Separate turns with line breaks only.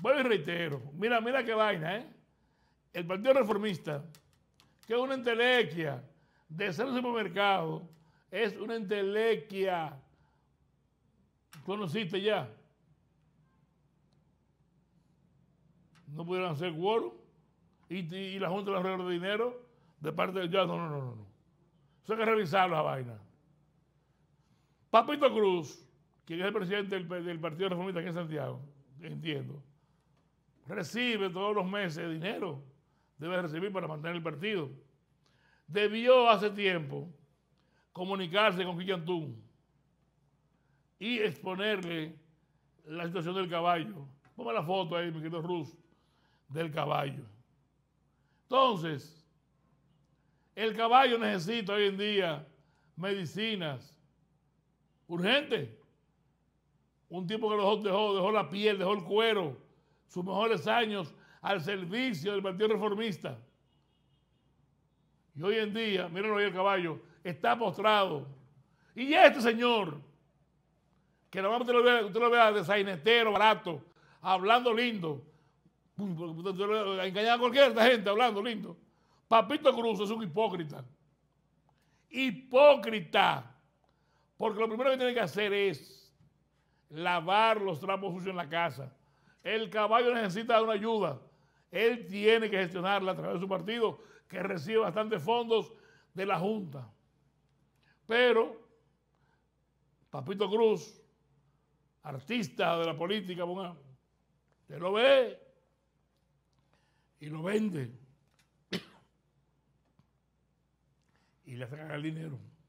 Vuelvo y reitero, mira, mira qué vaina, ¿eh? El Partido Reformista, que es una entelequia de ser un supermercado, es una entelequia. ¿Conociste ya? No pudieron hacer cuoro y, la Junta de de de dinero de parte de ya, no, no, no, no. Eso hay que revisar la vaina. Papito Cruz, quien es el presidente del, del Partido Reformista aquí en Santiago, entiendo recibe todos los meses dinero, debe recibir para mantener el partido. Debió hace tiempo comunicarse con Quillantún y exponerle la situación del caballo. Ponme la foto ahí, mi querido Rus, del caballo. Entonces, el caballo necesita hoy en día medicinas urgentes. Un tipo que los dejó, dejó la piel, dejó el cuero sus mejores años al servicio del Partido Reformista. Y hoy en día, mírenlo ahí el caballo, está postrado. Y este señor, que vamos más usted lo vea, usted lo vea barato, hablando lindo, engañar a cualquier esta gente hablando lindo. Papito Cruz es un hipócrita. Hipócrita. Porque lo primero que tiene que hacer es lavar los trapos sucios en la casa el caballo necesita una ayuda. Él tiene que gestionarla a través de su partido, que recibe bastantes fondos de la Junta. Pero Papito Cruz, artista de la política, te lo ve y lo vende. Y le sacan el dinero.